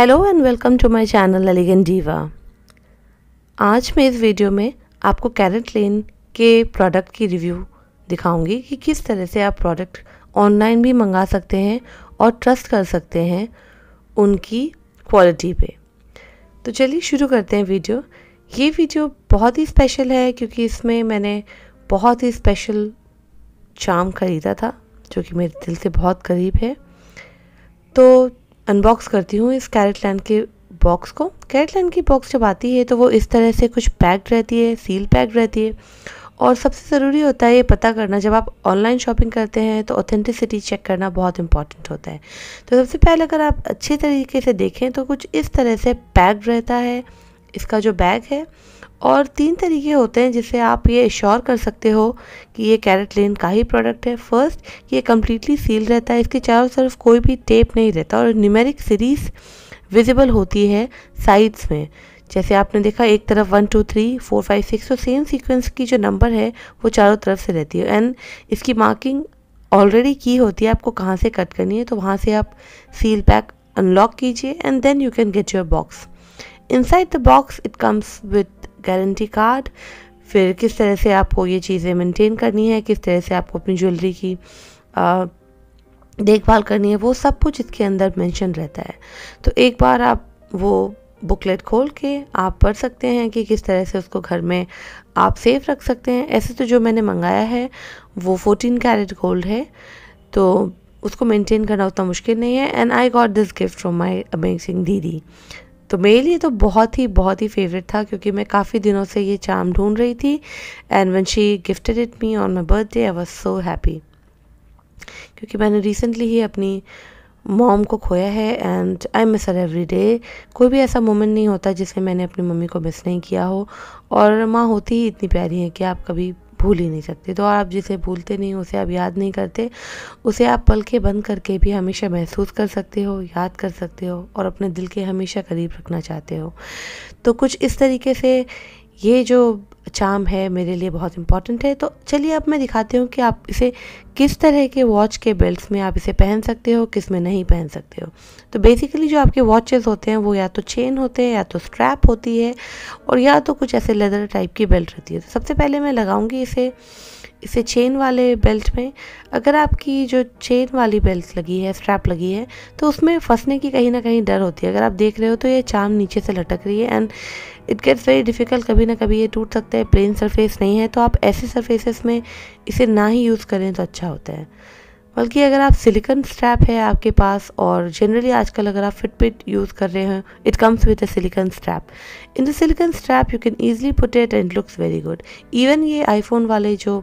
hello and welcome to my channel अलीगन डीवा आज मैं इस वीडियो में आपको कैरेट लेन के प्रोडक्ट की रिव्यू दिखाऊंगी कि किस तरह से आप प्रोडक्ट ऑनलाइन भी मंगा सकते हैं और ट्रस्ट कर सकते हैं उनकी क्वालिटी पे तो चलिए शुरू करते हैं वीडियो ये वीडियो बहुत ही स्पेशल है क्योंकि इसमें मैंने बहुत ही स्पेशल चाम ख़रीदा था जो कि मेरे दिल से बहुत करीब है तो अनबॉक्स करती हूँ इस कैरेट लैंड के बॉक्स को कैरेट लैंड की बॉक्स जब आती है तो वो इस तरह से कुछ पैक्ड रहती है सील पैक्ड रहती है और सबसे ज़रूरी होता है ये पता करना जब आप ऑनलाइन शॉपिंग करते हैं तो ऑथेंटिसिटी चेक करना बहुत इंपॉर्टेंट होता है तो सबसे पहले अगर आप अच्छे तरीके से देखें तो कुछ इस तरह से पैक्ड रहता है इसका जो बैग है और तीन तरीके होते हैं जिससे आप ये इश्योर कर सकते हो कि ये कैरेट लेन का ही प्रोडक्ट है फर्स्ट ये कम्प्लीटली सील रहता है इसके चारों तरफ कोई भी टेप नहीं रहता और न्यूमेरिक सीरीज़ विजिबल होती है साइड्स में जैसे आपने देखा एक तरफ one two three four five six तो सेम सीक्वेंस की जो नंबर है वो चारों तरफ से रहती है एंड इसकी मार्किंग ऑलरेडी की होती है आपको कहाँ से कट करनी है तो वहाँ से आप सील पैक अनलॉक कीजिए and then you can get your box inside the box it comes with guarantee card फिर किस तरह से आपको ये चीज़ें मेंटेन करनी है किस तरह से आपको अपनी ज्वेलरी की देखभाल करनी है वो सब कुछ इसके अंदर मेंशन रहता है तो एक बार आप वो बुकलेट खोल के आप पढ़ सकते हैं कि किस तरह से उसको घर में आप सेफ रख सकते हैं ऐसे तो जो मैंने मंगाया है वो फोटीन कैरेट गोल्ड है तो उसको मेंटेन करना उतना मुश्किल नहीं है and I got this gift from my amazing दीदी तो मेरे लिए तो बहुत ही बहुत ही फेवरेट था क्योंकि मैं काफ़ी दिनों से ये चाम ढूंढ रही थी and when she gifted it me on my birthday I was so happy क्योंकि मैंने रिसेंटली ही अपनी मॉम को खोया है and I miss her every day कोई भी ऐसा मोमेंट नहीं होता जिसमें मैंने अपनी मम्मी को मिस नहीं किया हो और माँ होती ही इतनी प्यारी है कि आप कभी भूल ही नहीं सकते तो आप जिसे भूलते नहीं उसे आप याद नहीं करते उसे आप पल के बंद करके भी हमेशा महसूस कर सकते हो याद कर सकते हो और अपने दिल के हमेशा करीब रखना चाहते हो तो कुछ इस तरीके से ये जो चाम है मेरे लिए बहुत इंपॉर्टेंट है तो चलिए अब मैं दिखाती हूँ कि आप इसे किस तरह के वॉच के बेल्ट्स में आप इसे पहन सकते हो किस में नहीं पहन सकते हो तो बेसिकली जो आपके वॉचेस होते हैं वो या तो चेन होते हैं या तो स्ट्रैप होती है और या तो कुछ ऐसे लेदर टाइप की बेल्ट रहती है तो सबसे पहले मैं लगाऊँगी इसे इसे चेन वाले बेल्ट में अगर आपकी जो चेन वाली बेल्ट लगी है स्ट्रैप लगी है तो उसमें फंसने की कहीं ना कहीं डर होती है अगर आप देख रहे हो तो ये चाम नीचे से लटक रही है and it gets very difficult कभी ना कभी ये टूट सकता है प्लेन सरफेस नहीं है तो आप ऐसे सरफेसेस में इसे ना ही यूज़ करें तो अच्छा होता है बल्कि अगर आप सिलिकन स्ट्रैप है आपके पास और जनरली आजकल अगर आप फिटबिट यूज़ कर रहे हैं it comes with a silicone strap in the silicone strap you can easily put it and looks very good even ये आईफोन वाले जो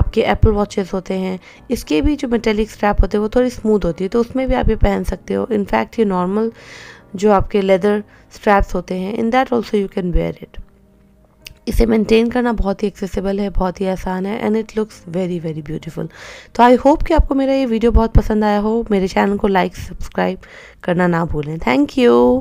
आपके एप्पल वॉचेस होते हैं इसके भी जो मेटेलिक स्ट्रैप होते हैं वो थोड़ी स्मूथ होती है तो उसमें भी आप ये पहन सकते हो इनफैक्ट ये नॉर्मल जो आपके लेदर स्ट्रैप्स होते हैं in that also you can wear it इसे मेंटेन करना बहुत ही एक्सेसिबल है बहुत ही आसान है and it looks very very beautiful तो आई होप कि आपको मेरा ये वीडियो बहुत पसंद आया हो मेरे चैनल को लाइक सब्सक्राइब करना ना भूलें थैंक यू